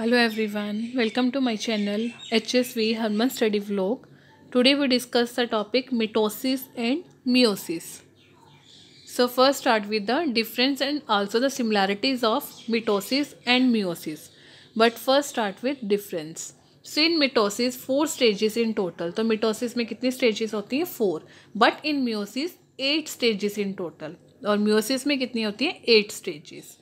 Hello everyone welcome to my channel H S V Harman study vlog today we discuss the topic mitosis and meiosis so first start with the difference and also the similarities of mitosis and meiosis but first start with difference so in mitosis four stages in total तो mitosis में कितनी stages होती हैं four but in meiosis eight stages in total और meiosis में कितनी होती हैं eight stages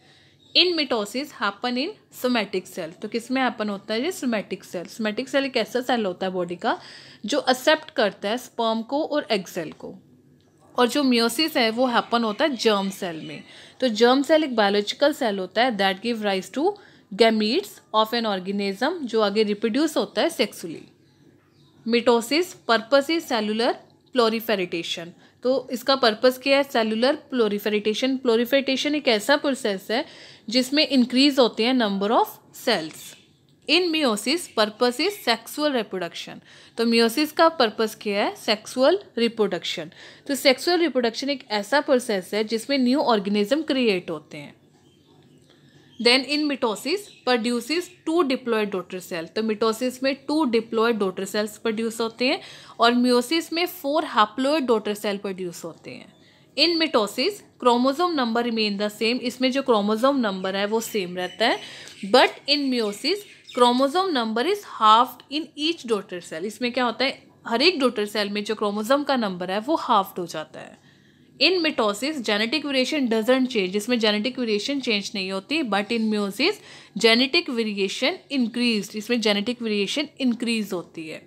in mitosis happen in somatic cell तो किस में हैपन होता है ये सोमैटिक सेल सोमैटिक सेल एक ऐसा सेल होता है बॉडी का जो एक्सेप्ट करता है स्पर्म को और एग सेल को और जो म्योसिस है वो हैपन होता है जर्म सेल में तो जर्म सेल एक बायोलॉजिकल सेल होता है that give rise to gametes of an organism जो आगे रिप्रोड्यूस होता है sexually mitosis purpose is cellular proliferation तो इसका पर्पज़ क्या है सेलुलर प्लोरीफेरिटेशन प्लोरीफेरिटेशन एक ऐसा प्रोसेस है जिसमें इंक्रीज होते हैं number of cells in meiosis purpose is sexual reproduction तो मियोसिस का पर्पस क्या है सेक्सुअल रिप्रोडक्शन तो सेक्सुअल रिप्रोडक्शन एक ऐसा प्रोसेस है जिसमें न्यू ऑर्गेनिज्म क्रिएट होते हैं then in mitosis produces two diploid daughter cell तो मिटोसिस में two diploid daughter cells produce होते हैं और म्योसिस में four haploid daughter cell produce होते हैं in mitosis chromosome number remain the same इसमें जो क्रोमोजोम नंबर है वो सेम रहता है but in meiosis chromosome number is half in each daughter cell इसमें क्या होता है हर एक डोटर सेल में जो क्रोमोजोम का नंबर है वो हाफ्ड हो जाता है in mitosis genetic variation doesn't change इसमें जेनेटिक वेरिएशन चेंज नहीं होती but in meiosis genetic variation increase इसमें जेनेटिक वेरिएशन इंक्रीज होती है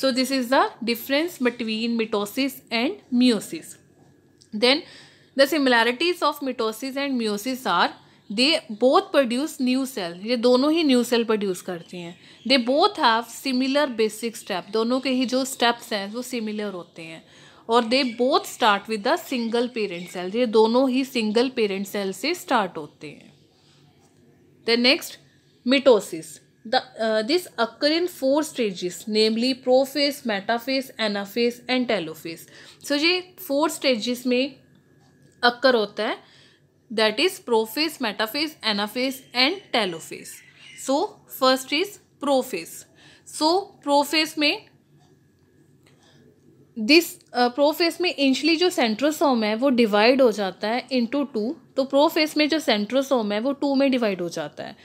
so this is the difference between mitosis and meiosis then the similarities of mitosis and meiosis are they both produce new cell ये दोनों ही new cell produce करती हैं they both have similar basic step दोनों के ही जो steps हैं वो सिमिलर होते हैं और they both start with the single parent cell ये दोनों ही सिंगल पेरेंट सेल से स्टार्ट होते हैं the next mitosis the this occur in four stages namely prophase metaphase anaphase and telophase so ये फोर स्टेजेस में अक्कर होता है that is prophase metaphase anaphase and telophase so first is prophase so prophase में this prophase uh, में इंचली जो centrosome है वो divide हो जाता है इंटू टू तो प्रोफेस में जो सेंट्रोसोम है वो टू में डिवाइड हो जाता है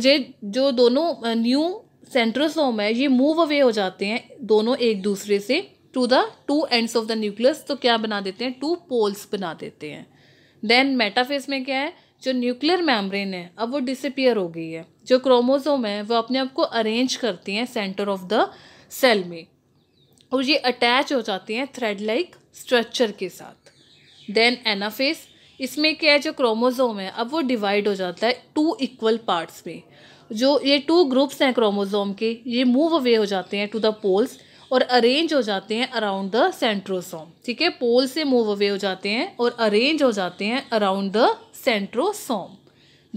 जे जो दोनों न्यू uh, सेंट्रोसोम है ये मूव अवे हो जाते हैं दोनों एक दूसरे से to the two ends of the nucleus तो क्या बना देते हैं टू पोल्स बना देते हैं देन मेटाफेस में क्या है जो न्यूक्लियर मैम्ब्रेन है अब वो डिसअपियर हो गई है जो क्रोमोसोम है वो अपने आप को अरेंज करती हैं सेंटर ऑफ द सेल में और ये अटैच हो जाती हैं थ्रेड लाइक स्ट्रक्चर के साथ देन एनाफेस इसमें क्या है जो क्रोमोजोम है अब वो डिवाइड हो जाता है टू इक्वल पार्ट्स में जो ये टू ग्रुप्स हैं क्रोमोजोम के ये मूव अवे हो जाते हैं टू द पोल्स और अरेंज हो जाते हैं अराउंड द सेंट्रोसोम ठीक है पोल से मूव अवे हो जाते हैं और अरेंज हो जाते हैं around the centrosome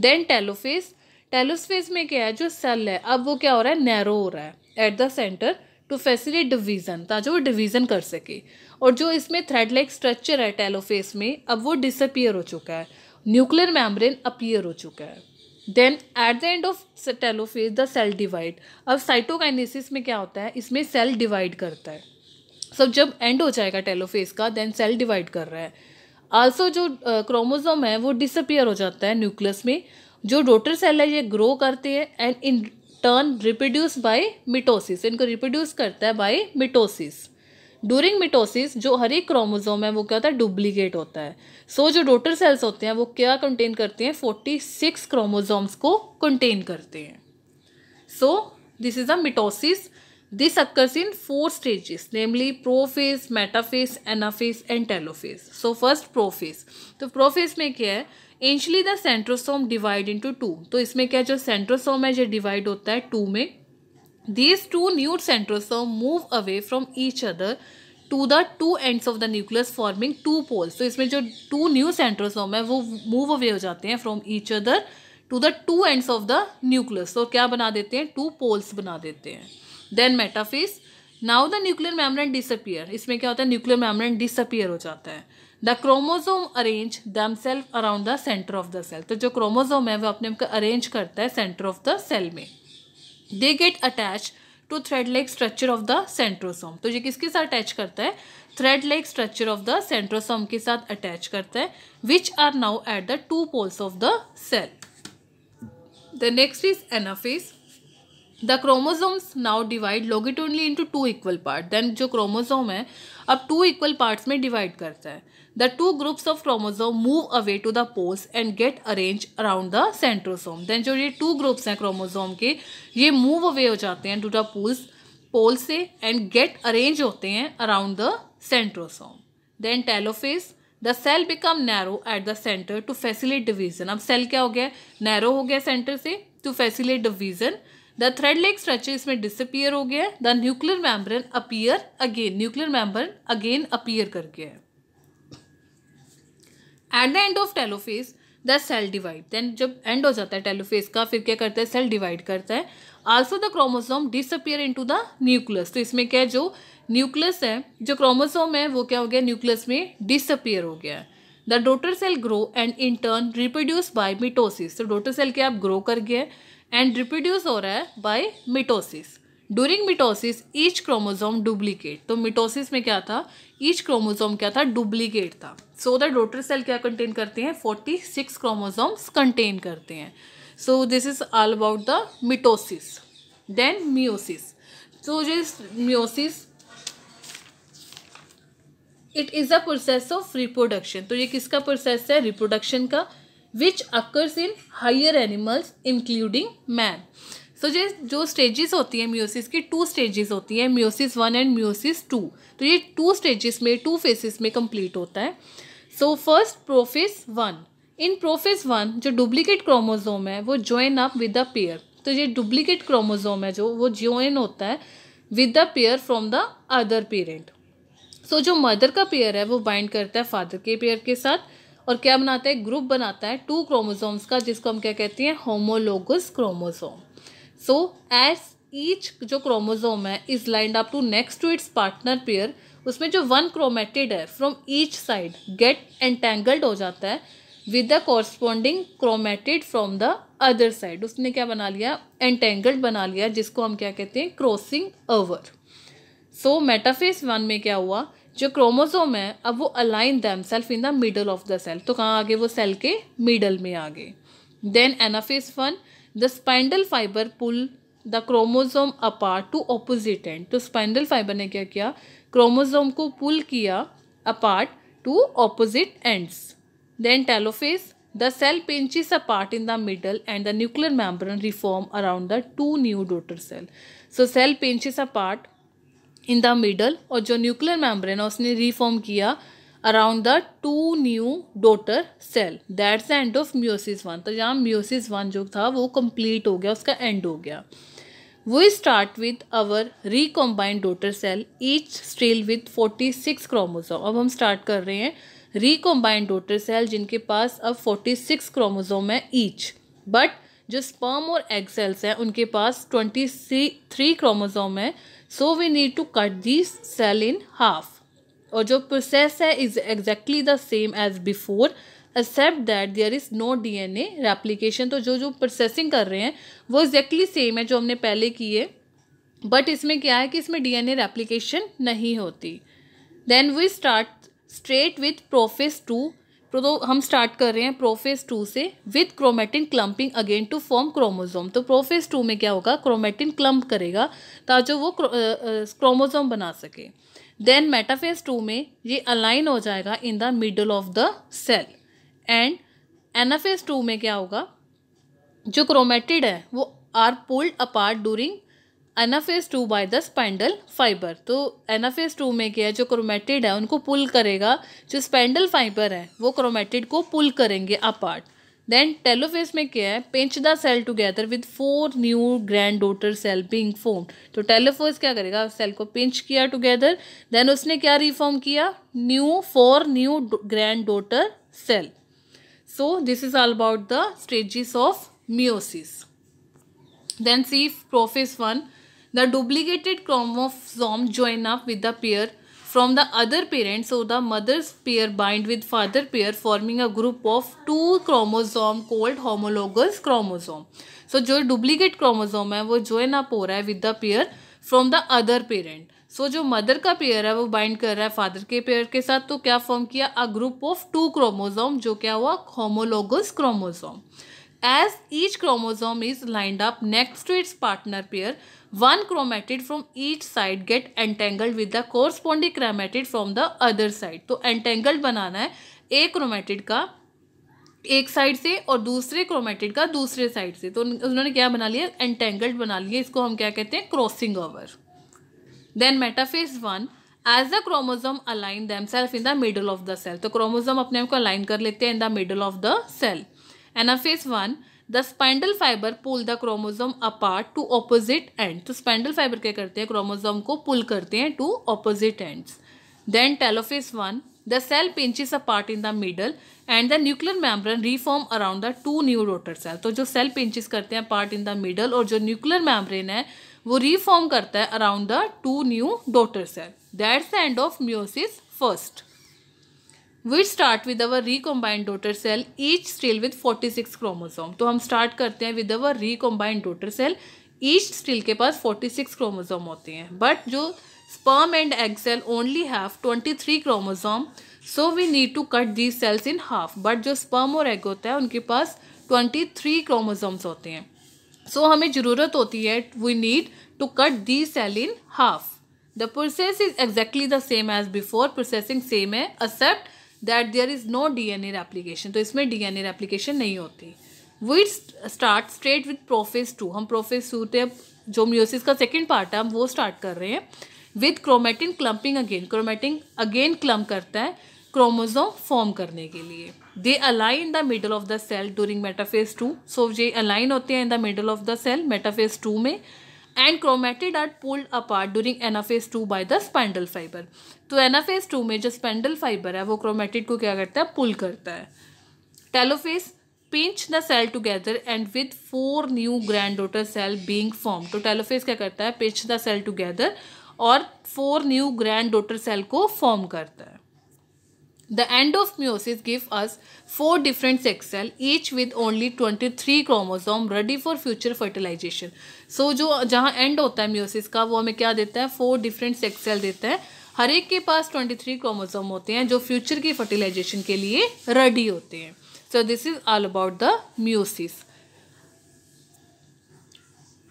then telophase telophase में क्या है जो सेल है अब वो क्या हो रहा है नैरो हो रहा है at the centre to facilitate division ताकि वो डिवीज़न कर सके और जो इसमें थ्रेड लाइक स्ट्रक्चर है टेलोफेस में अब वो डिसअपियर हो चुका है न्यूक्लियर मैम्ब्रेन अपियर हो चुका है then at the end of telophase the cell divide अब साइटोकाइनेसिस में क्या होता है इसमें सेल डिवाइड करता है सब so, जब एंड हो जाएगा टेलोफेज का देन सेल डिवाइड कर रहा है आल्सो जो क्रोमोजोम uh, है वो डिसअपियर हो जाता है न्यूक्लियस में जो डोटर सेल है ये ग्रो करते हैं and in turn reproduce by mitosis इनको रिप्रोड्यूस करता है बाय मिटोसिस ड्यूरिंग मिटोसिस जो हर एक क्रोमोजोम है वो क्या होता है डुप्लीकेट होता है सो so, जो डोटर सेल्स होते हैं वो क्या कंटेन करते हैं फोर्टी सिक्स क्रोमोजोम्स को कंटेन करते हैं so this is a mitosis This occurs in four stages namely prophase, metaphase, anaphase and telophase. So first prophase. तो prophase में क्या है initially the centrosome divide into two तो इसमें क्या जो सेंट्रोसोम है जो डिवाइड होता है टू में these two new centrosome move away from each other to the two ends of the nucleus forming two poles तो so, इसमें जो two new centrosome है वो move away हो जाते हैं from each other to the two ends of the nucleus तो so, क्या बना देते हैं two poles बना देते हैं then metaphase now the nuclear membrane disappear इसमें क्या होता है न्यूक्लियर मेम्ब्रेन डिसअपियर हो जाता है the chromosome arrange them self around the centre of the cell तो जो क्रोमोजोम है वो अपने अरेंज करता है सेंटर ऑफ द सेल में they get attach to thread like structure of the centrosome तो ये किसके साथ अटैच करता है thread like structure of the centrosome के साथ अटैच करता है which are now at the two poles of the cell the next is anaphase the chromosomes now divide longitudinally in two equal part then जो chromosome है अब two equal parts में divide करता है the two groups of chromosome move away to the poles and get arrange around the centrosome then जो ये two groups हैं chromosome के ये मूव अवे हो जाते हैं टू द पोल्स पोल से एंड गेट अरेंज होते हैं around the centrosome then telophase the cell become narrow at the centre to facilitate division अब सेल क्या हो गया नैरो हो गया सेंटर से to facilitate division the thread like structure इसमें डिसअपियर हो गया है the nuclear membrane appear again nuclear membrane again appear कर गया है at the end of telophase the cell divide then जब एंड हो जाता है टेलोफेज का फिर क्या करता है सेल डिवाइड करता है also the chromosome disappear into the nucleus तो इसमें क्या है जो न्यूक्लियस है जो क्रोमोसोम है वो क्या हो गया न्यूक्लियस में डिसअपियर हो गया है the daughter cell grow and in turn reproduce by mitosis तो डोटर सेल क्या आप ग्रो कर गया है एंड रिप्रोड्यूस हो रहा है by mitosis during mitosis each chromosome duplicate तो मिटोसिस में क्या था ईच क्रोमोजोम क्या था डुप्लीकेट था सो द डोटर सेल क्या कंटेन करते हैं फोर्टी सिक्स क्रोमोजोम्स कंटेन करते हैं so this is all about the mitosis then meiosis so जो meiosis it is a process of reproduction तो ये किसका प्रोसेस है रिप्रोडक्शन का which occurs in higher animals including man so ये जो स्टेजेस होती है म्योसिस की टू स्टेजेस होती है meiosis one and meiosis two तो ये टू स्टेजेस में टू फेसिस में कंप्लीट होता है so first prophase one in prophase one जो डुप्लीकेट क्रोमोजोम है वो join up with the pair तो ये डुप्लीकेट क्रोमोजोम है जो वो ज्वाइन होता है with the pair from the other parent so जो मदर का पेयर है वो बाइंड करता है फादर के पेयर के साथ और क्या बनाता है ग्रुप बनाता है टू क्रोमोसोम्स का जिसको हम क्या कहते हैं homologous chromosome so as each जो क्रोमोसोम है is lined up to next to its partner pair उसमें जो वन क्रोमेटेड है from each side get entangled हो जाता है with the corresponding chromatid from the other side उसने क्या बना लिया एंटेंगल्ड बना लिया जिसको हम क्या कहते हैं crossing over so metaphase one में क्या हुआ जो क्रोमोसोम है अब वो align them self in the middle of the cell तो कहाँ आ गए वो सेल के मिडल में आ गए then anaphase one the spindle fibre pull the chromosome apart to opposite end तो स्पाइंडल फाइबर ने क्या किया क्रोमोजोम को पुल किया apart to opposite ends then telophase the cell pinches apart in the middle and the nuclear membrane reform around the two new daughter cell so cell pinches apart in the middle और जो nuclear membrane है उसने reform किया around the two new daughter cell that's the end of meiosis one तो यहाँ meiosis one जो था वो कम्प्लीट हो गया उसका एंड हो गया we start with our recombined daughter cell each still with forty six chromosome अब हम स्टार्ट कर रहे हैं रिकम्बाइंड डोटर सेल जिनके पास अब फोर्टी सिक्स क्रोमोजोम है ईच बट जो स्पर्म और एग सेल्स हैं उनके पास ट्वेंटी थ्री क्रोमोजोम है so we need to cut this cell in half और जो प्रोसेस है is exactly the same as before except that there is no D N A replication तो जो जो प्रोसेसिंग कर रहे हैं वो एग्जैक्टली exactly सेम है जो हमने पहले की है बट इसमें क्या है कि इसमें डी एन ए रेप्लीकेशन नहीं होती then we start straight with prophase two तो हम स्टार्ट कर रहे हैं प्रोफेज टू से with chromatin clumping again to form chromosome तो प्रोफेज टू में क्या होगा क्रोमेटिन क्लम्प करेगा ताकि वो क्रोमोजोम बना सके देन मेटाफेज टू में ये अलाइन हो जाएगा in the middle of the cell and anaphase two में क्या होगा जो क्रोमेटिड है वो are pulled apart during anaphase two by the spindle fibre तो एनाफेज टू में क्या है जो क्रोमेटिड है उनको पुल करेगा जो स्पैंडल फाइबर है वो क्रोमेटिड को पुल करेंगे अपार्ट देन टेलोफेज में क्या है pinch the cell together with four new grand daughter cell being formed तो टेलोफेज क्या करेगा सेल को पिंच किया टुगेदर देन उसने क्या रिफॉर्म किया new four new grand daughter cell so this is all about the stages of meiosis then see prophase one the duplicated chromosome join up with the pair from the other parents और the mother's pair bind with father pair forming a group of two chromosome called homologous chromosome so जो duplicate chromosome है वो join up हो रहा है with the pair from the other parent so जो mother का pair है वो बाइंड कर रहा है फादर के पेयर के साथ तो क्या फॉर्म किया a group of two chromosome जो क्या हुआ homologous chromosome As each chromosome is lined up next to its partner pair, one chromatid from each side get entangled with the corresponding chromatid from the other side. तो entangled बनाना है एक chromatid का एक side से और दूसरे chromatid का दूसरे साइड से तो उन्होंने क्या बना लिया एंटेंगल्ड बना लिया इसको हम क्या कहते हैं crossing over then metaphase one as the chromosome align them self in the middle of the cell तो क्रोमोजोम अपने आप को अलाइन कर लेते हैं in the middle of the cell anaphase one the spindle fibre pull the chromosome apart to opposite end तो spindle fibre क्या करते हैं क्रोमोजोम को पुल करते हैं to opposite ends then telophase one the cell apart in the middle and the nuclear membrane reform around the two new daughter cell तो जो cell pinches करते हैं पार्ट इन द मिडल और जो nuclear membrane है वो reform करता है around the two new daughter cell that's the end of meiosis first we start with our recombined daughter cell each still with forty six chromosome तो हम स्टार्ट करते हैं with our recombined daughter cell each still के पास forty six chromosome होते हैं but जो sperm and egg cell only have twenty three chromosome so we need to cut these cells in half but जो स्पर्म और egg होता है उनके पास ट्वेंटी थ्री क्रोमोजोम्स होते हैं सो so, हमें ज़रूरत होती है we need to cut the cell in half the process is exactly the same as before processing same है except that there is no D N A replication तो इसमें D N A replication नहीं होती we start straight with prophase two हम prophase two थे जो meiosis का second part है हम वो स्टार्ट कर रहे हैं with chromatin clumping again chromatin again clump करता है क्रोमोजोम फॉर्म करने के लिए they align in the middle of the cell during metaphase two so ये अलाइन होते हैं in the middle of the cell metaphase two में and chromatid are pulled apart during anaphase two by the spindle fibre तो anaphase two में जो spindle fibre है वो chromatid को क्या करता है पुल करता है telophase pinch the cell together and with four new grand daughter cell being form तो टेलोफेज क्या करता है पिंच द सेल टुगेदर और four new grand daughter cell को फॉर्म करता है The end of meiosis give us four different sex cell each with only twenty three chromosome ready for future fertilization. So जो जहाँ end होता है meiosis का वो हमें क्या देता है four different sex cell देता है हर एक के पास 23 क्रोमोसोम होते हैं जो फ्यूचर की फर्टिलाइजेशन के लिए रेडी होते हैं so this is all about the meiosis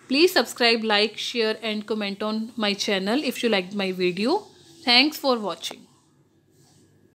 please subscribe like share and comment on my channel if you like my video thanks for watching